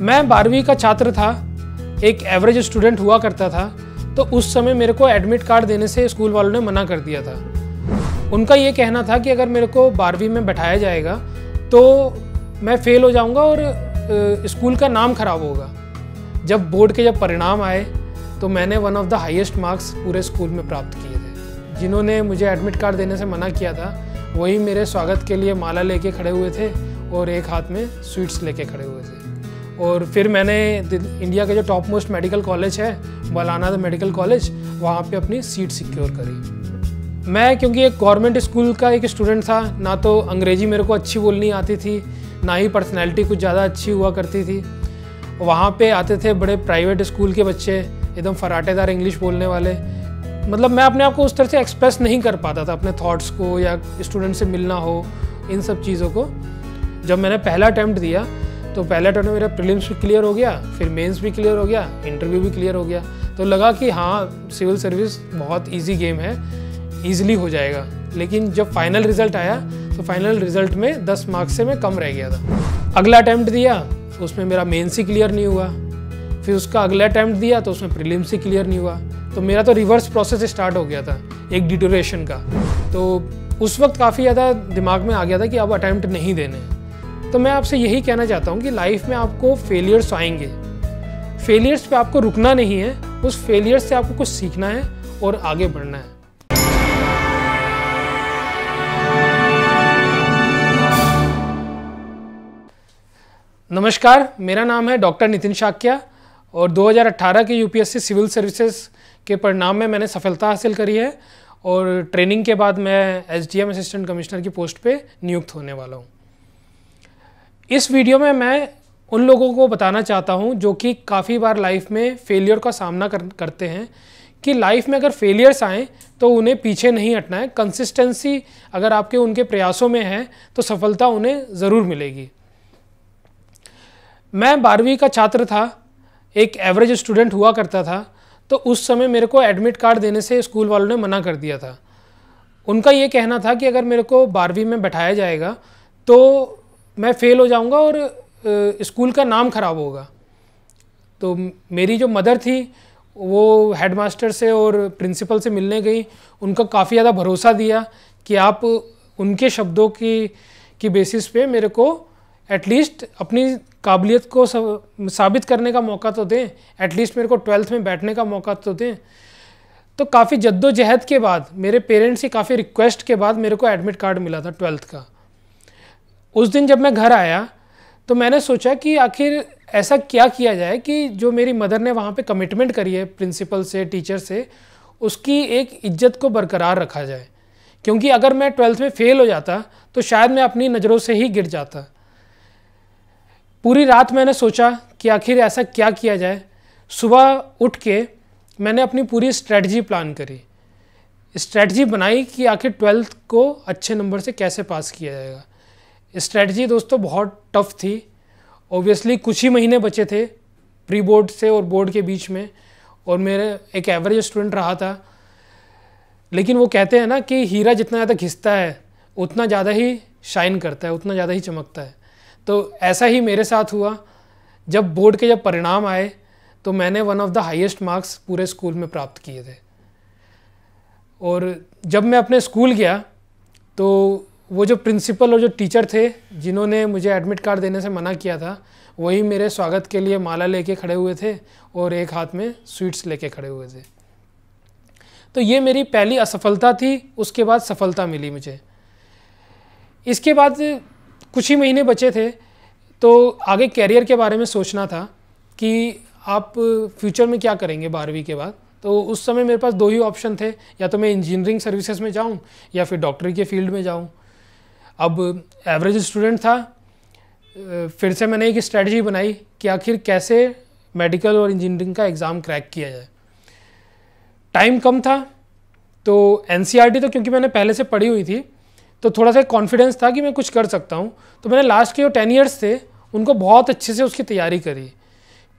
मैं बारहवीं का छात्र था एक एवरेज स्टूडेंट हुआ करता था तो उस समय मेरे को एडमिट कार्ड देने से स्कूल वालों ने मना कर दिया था उनका ये कहना था कि अगर मेरे को बारहवीं में बैठाया जाएगा तो मैं फेल हो जाऊंगा और स्कूल का नाम खराब होगा जब बोर्ड के जब परिणाम आए तो मैंने one of the highest marks पूरे स्कूल में प्राप्त किए थे जिन्होंने मुझे एडमिट कार्ड देने से मना किया था वही मेरे स्वागत के लिए माला लेके खड़े हुए थे और एक हाथ में स्वीट्स लेके खड़े हुए थे और फिर मैंने इंडिया का जो टॉप मोस्ट मेडिकल कॉलेज है मौलाना मेडिकल कॉलेज वहाँ पे अपनी सीट सिक्योर करी मैं क्योंकि एक गवर्नमेंट स्कूल का एक स्टूडेंट था ना तो अंग्रेज़ी मेरे को अच्छी बोलनी आती थी ना ही पर्सनैलिटी कुछ ज़्यादा अच्छी हुआ करती थी वहाँ पे आते थे बड़े प्राइवेट स्कूल के बच्चे एकदम फराटेदार इंग्लिश बोलने वाले मतलब मैं अपने आप को उस तरह से एक्सप्रेस नहीं कर पाता था अपने थॉट्स को या स्टूडेंट से मिलना हो इन सब चीज़ों को जब मैंने पहला अटैम्प्ट दिया तो पहला टर्न मेरा प्रिलिम्स भी क्लियर हो गया फिर मेंस भी क्लियर हो गया इंटरव्यू भी क्लियर हो गया तो लगा कि हाँ सिविल सर्विस बहुत इजी गेम है ईजिली हो जाएगा लेकिन जब फाइनल रिजल्ट आया तो फाइनल रिजल्ट में 10 मार्क्स से मैं कम रह गया था अगला अटैम्प्ट दिया उसमें मेरा मेन्स ही क्लियर नहीं हुआ फिर उसका अगला अटैम्प्ट दिया तो उसमें प्रिलिम्स ही क्लियर नहीं हुआ तो मेरा तो रिवर्स प्रोसेस स्टार्ट हो गया था एक डिटोरेशन का तो उस वक्त काफ़ी ज़्यादा दिमाग में आ गया था कि अब अटैम्प्ट नहीं देने तो मैं आपसे यही कहना चाहता हूँ कि लाइफ में आपको फेलियर्स आएंगे फेलियर्स पे आपको रुकना नहीं है उस फेलियर्स से आपको कुछ सीखना है और आगे बढ़ना है नमस्कार मेरा नाम है डॉक्टर नितिन शाक्या और 2018 के यूपीएससी सिविल सर्विसेज के परिणाम में मैंने सफलता हासिल करी है और ट्रेनिंग के बाद मैं एसडीएम असिस्टेंट कमिश्नर की पोस्ट पे नियुक्त होने वाला हूँ इस वीडियो में मैं उन लोगों को बताना चाहता हूँ जो कि काफ़ी बार लाइफ में फेलियर का सामना कर, करते हैं कि लाइफ में अगर फेलियर्स आएँ तो उन्हें पीछे नहीं हटना है कंसिस्टेंसी अगर आपके उनके प्रयासों में है तो सफलता उन्हें ज़रूर मिलेगी मैं बारहवीं का छात्र था एक एवरेज स्टूडेंट हुआ करता था तो उस समय मेरे को एडमिट कार्ड देने से स्कूल वालों ने मना कर दिया था उनका ये कहना था कि अगर मेरे को बारहवीं में बैठाया जाएगा तो मैं फ़ेल हो जाऊँगा और स्कूल का नाम ख़राब होगा तो मेरी जो मदर थी वो हेडमास्टर से और प्रिंसिपल से मिलने गई उनका काफ़ी ज़्यादा भरोसा दिया कि आप उनके शब्दों की की बेसिस पे मेरे को एटलीस्ट अपनी काबिलियत को साबित करने का मौका तो दें एटलीस्ट मेरे को ट्वेल्थ में बैठने का मौका तो दें तो काफ़ी जद्दोजहद के बाद मेरे पेरेंट्स की काफ़ी रिक्वेस्ट के बाद मेरे को एडमिट कार्ड मिला था ट्वेल्थ का उस दिन जब मैं घर आया तो मैंने सोचा कि आखिर ऐसा क्या किया जाए कि जो मेरी मदर ने वहाँ पे कमिटमेंट करी है प्रिंसिपल से टीचर से उसकी एक इज्जत को बरकरार रखा जाए क्योंकि अगर मैं ट्वेल्थ में फ़ेल हो जाता तो शायद मैं अपनी नज़रों से ही गिर जाता पूरी रात मैंने सोचा कि आखिर ऐसा क्या किया जाए सुबह उठ के मैंने अपनी पूरी स्ट्रेटजी प्लान करी स्ट्रेटजी बनाई कि आखिर ट्वेल्थ को अच्छे नंबर से कैसे पास किया जाएगा स्ट्रैटी दोस्तों बहुत टफ थी ओबियसली कुछ ही महीने बचे थे प्री बोर्ड से और बोर्ड के बीच में और मेरे एक एवरेज स्टूडेंट रहा था लेकिन वो कहते हैं ना कि हीरा जितना ज़्यादा घिसता है उतना ज़्यादा ही शाइन करता है उतना ज़्यादा ही चमकता है तो ऐसा ही मेरे साथ हुआ जब बोर्ड के जब परिणाम आए तो मैंने one of the highest marks पूरे स्कूल में प्राप्त किए थे और जब मैं अपने स्कूल गया तो वो जो प्रिंसिपल और जो टीचर थे जिन्होंने मुझे एडमिट कार्ड देने से मना किया था वही मेरे स्वागत के लिए माला लेके खड़े हुए थे और एक हाथ में स्वीट्स लेके खड़े हुए थे तो ये मेरी पहली असफलता थी उसके बाद सफलता मिली मुझे इसके बाद कुछ ही महीने बचे थे तो आगे कैरियर के बारे में सोचना था कि आप फ्यूचर में क्या करेंगे बारहवीं के बाद तो उस समय मेरे पास दो ही ऑप्शन थे या तो मैं इंजीनियरिंग सर्विसेज में जाऊं या फिर डॉक्टरी के फील्ड में जाऊं अब एवरेज स्टूडेंट था फिर से मैंने एक स्ट्रैटी बनाई कि आखिर कैसे मेडिकल और इंजीनियरिंग का एग्ज़ाम क्रैक किया जाए टाइम कम था तो एन e तो क्योंकि मैंने पहले से पढ़ी हुई थी तो थोड़ा सा कॉन्फिडेंस था कि मैं कुछ कर सकता हूँ तो मैंने लास्ट के जो टेन ईयर्स थे उनको बहुत अच्छे से उसकी तैयारी करी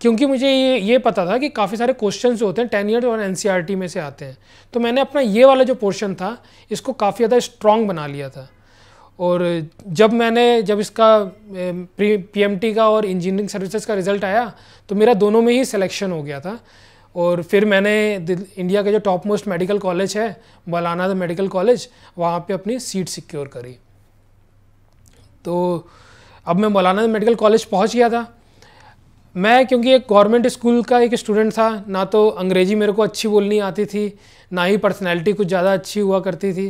क्योंकि मुझे ये ये पता था कि काफ़ी सारे क्वेश्चन जो होते हैं टेन ईयर और एन e में से आते हैं तो मैंने अपना ये वाला जो पोर्शन था इसको काफ़ी ज़्यादा स्ट्रॉन्ग बना लिया था और जब मैंने जब इसका पीएमटी का और इंजीनियरिंग सर्विसेज का रिज़ल्ट आया तो मेरा दोनों में ही सिलेक्शन हो गया था और फिर मैंने इंडिया का जो टॉप मोस्ट मेडिकल कॉलेज है मौलाना मेडिकल कॉलेज वहाँ पे अपनी सीट सिक्योर करी तो अब मैं मौलाना मेडिकल कॉलेज पहुँच गया था मैं क्योंकि एक गवर्नमेंट स्कूल का एक स्टूडेंट था ना तो अंग्रेज़ी मेरे को अच्छी बोलनी आती थी ना ही पर्सनैलिटी कुछ ज़्यादा अच्छी हुआ करती थी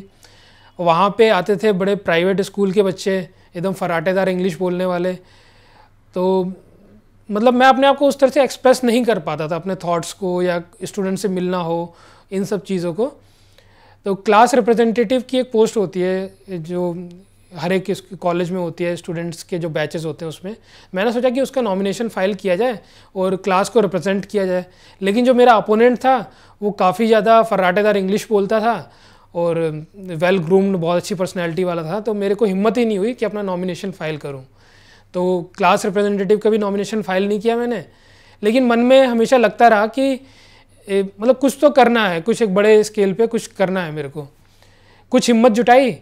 वहाँ पे आते थे बड़े प्राइवेट स्कूल के बच्चे एकदम फराटेदार इंग्लिश बोलने वाले तो मतलब मैं अपने आप को उस तरह से एक्सप्रेस नहीं कर पाता था अपने थॉट्स को या स्टूडेंट से मिलना हो इन सब चीज़ों को तो क्लास रिप्रेजेंटेटिव की एक पोस्ट होती है जो हर एक कॉलेज में होती है स्टूडेंट्स के जो बैचेस होते हैं उसमें मैंने सोचा कि उसका नॉमिनेशन फाइल किया जाए और क्लास को रिप्रेजेंट किया जाए लेकिन जो मेरा अपोनेंट था वो काफ़ी ज़्यादा फर्राटेदार इंग्लिश बोलता था और वेल ग्रूम्ड बहुत अच्छी पर्सनैलिटी वाला था तो मेरे को हिम्मत ही नहीं हुई कि अपना नॉमिनेशन फ़ाइल करूँ तो क्लास रिप्रेजेंटेटिव का भी नॉमिनेशन फ़ाइल नहीं किया मैंने लेकिन मन में हमेशा लगता रहा कि मतलब कुछ तो करना है कुछ एक बड़े स्केल पे कुछ करना है मेरे को कुछ हिम्मत जुटाई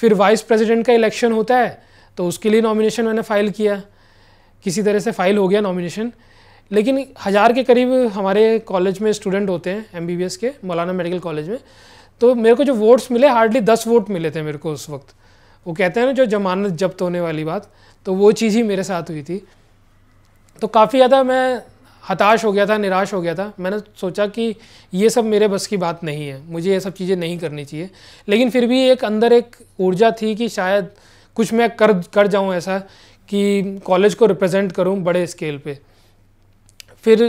फिर वाइस प्रेसिडेंट का इलेक्शन होता है तो उसके लिए नॉमिनेशन मैंने फ़ाइल किया किसी तरह से फ़ाइल हो गया नॉमिनेशन लेकिन हज़ार के करीब हमारे कॉलेज में स्टूडेंट होते हैं एम के मौलाना मेडिकल कॉलेज में तो मेरे को जो वोट्स मिले हार्डली दस वोट मिले थे मेरे को उस वक्त वो कहते हैं ना जो जमानत जब्त होने वाली बात तो वो चीज़ ही मेरे साथ हुई थी तो काफ़ी ज़्यादा मैं हताश हो गया था निराश हो गया था मैंने सोचा कि ये सब मेरे बस की बात नहीं है मुझे ये सब चीज़ें नहीं करनी चाहिए लेकिन फिर भी एक अंदर एक ऊर्जा थी कि शायद कुछ मैं कर कर जाऊँ ऐसा कि कॉलेज को रिप्रेजेंट करूँ बड़े स्केल पर फिर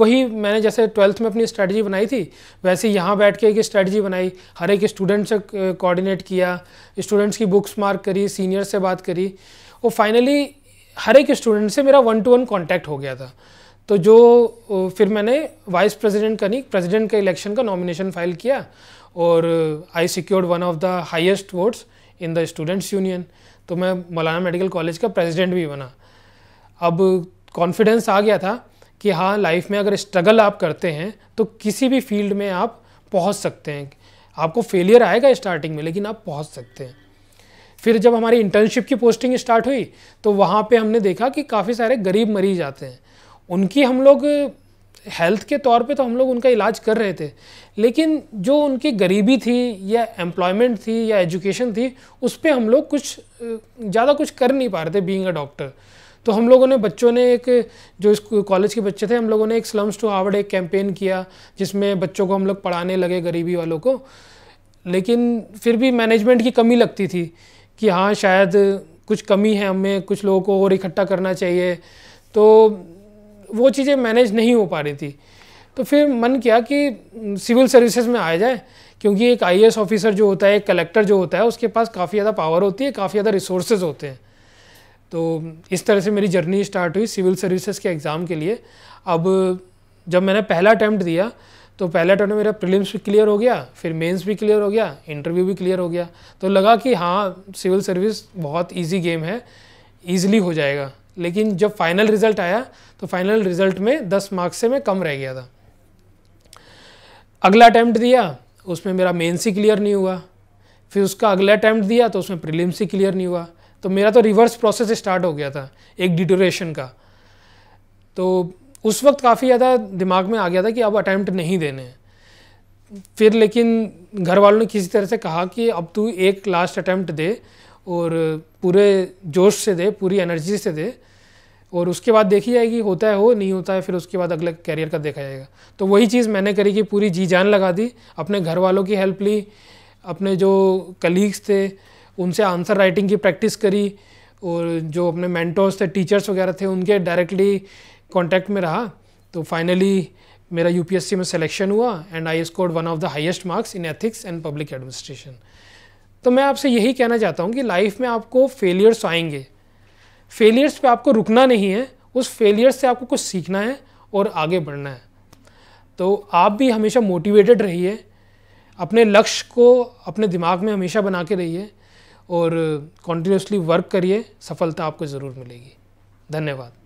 वही मैंने जैसे ट्वेल्थ में अपनी स्ट्रैटेजी बनाई थी वैसे यहाँ बैठ के एक स्ट्रैटेजी बनाई हर एक स्टूडेंट से कोऑर्डिनेट किया स्टूडेंट्स की बुक्स मार्क करी सीनियर से बात करी और फाइनली हर एक स्टूडेंट से मेरा वन टू वन कॉन्टैक्ट हो गया था तो जो फिर मैंने वाइस प्रेसिडेंट का नहीं प्रेसिडेंट का इलेक्शन का नॉमिनेशन फाइल किया और I secured one of the highest votes in the students union तो मैं मौलाना मेडिकल कॉलेज का प्रेसिडेंट भी बना अब कॉन्फिडेंस आ गया था कि हाँ लाइफ में अगर स्ट्रगल आप करते हैं तो किसी भी फील्ड में आप पहुंच सकते हैं आपको फेलियर आएगा स्टार्टिंग में लेकिन आप पहुंच सकते हैं फिर जब हमारी इंटर्नशिप की पोस्टिंग स्टार्ट हुई तो वहाँ पे हमने देखा कि काफ़ी सारे गरीब मरीज आते हैं उनकी हम लोग हेल्थ के तौर पे तो हम लोग उनका इलाज कर रहे थे लेकिन जो उनकी गरीबी थी या एम्प्लॉयमेंट थी या एजुकेशन थी उस पर हम लोग कुछ ज़्यादा कुछ कर नहीं पा रहे थे बींग अ डॉक्टर तो हम लोगों ने बच्चों ने एक जो इस कॉलेज के बच्चे थे हम लोगों ने एक स्लम्स टू आवर्ड एक कैंपेन किया जिसमें बच्चों को हम लोग पढ़ाने लगे गरीबी वालों को लेकिन फिर भी मैनेजमेंट की कमी लगती थी कि हाँ शायद कुछ कमी है हमें कुछ लोगों को और इकट्ठा करना चाहिए तो वो चीज़ें मैनेज नहीं हो पा रही थी तो फिर मन किया कि सिविल सर्विसेज में आया जाए क्योंकि एक आईएएस ऑफिसर जो होता है एक कलेक्टर जो होता है उसके पास काफ़ी ज़्यादा पावर होती है काफ़ी ज़्यादा रिसोर्सेज होते हैं तो इस तरह से मेरी जर्नी स्टार्ट हुई सिविल सर्विसेज के एग्ज़ाम के लिए अब जब मैंने पहला अटैम्प्ट दिया तो पहला अटैम्प्ट मेरा प्रीलिम्स भी क्लियर हो गया फिर मेंस भी क्लियर हो गया इंटरव्यू भी क्लियर हो गया तो लगा कि हाँ सिविल सर्विस बहुत इजी गेम है ईजिली हो जाएगा लेकिन जब फाइनल रिजल्ट आया तो फाइनल रिजल्ट में दस मार्क्स से मैं कम रह गया था अगला अटैम्प्ट दिया उसमें मेरा मेन्स ही क्लियर नहीं हुआ फिर उसका अगला अटैम्प्ट दिया तो उसमें प्रीलिम्स ही क्लियर नहीं हुआ तो मेरा तो रिवर्स प्रोसेस स्टार्ट हो गया था एक डिटोरेशन का तो उस वक्त काफ़ी ज़्यादा दिमाग में आ गया था कि अब अटैम्प्ट नहीं देने हैं फिर लेकिन घर वालों ने किसी तरह से कहा कि अब तू एक लास्ट अटैम्प्ट दे और पूरे जोश से दे पूरी एनर्जी से दे और उसके बाद देखी जाएगी होता है हो नहीं होता है फिर उसके बाद अगले कैरियर का देखा जाएगा तो वही चीज़ मैंने करी कि पूरी जी जान लगा दी अपने घर वालों की हेल्प ली अपने जो कलीग्स थे उनसे आंसर राइटिंग की प्रैक्टिस करी और जो अपने मैंटोर्स थे टीचर्स वगैरह थे उनके डायरेक्टली कॉन्टैक्ट में रहा तो फाइनली मेरा यू में सिलेक्शन हुआ and I scored one of the highest marks in ethics and public administration तो मैं आपसे यही कहना चाहता हूँ कि लाइफ में आपको फेलियर्स आएंगे फेलियर्स पे आपको रुकना नहीं है उस फेलियर्स से आपको कुछ सीखना है और आगे बढ़ना है तो आप भी हमेशा मोटिवेटेड रहिए अपने लक्ष्य को अपने दिमाग में हमेशा बना के रहिए और कंटिन्यूसली वर्क करिए सफलता आपको ज़रूर मिलेगी धन्यवाद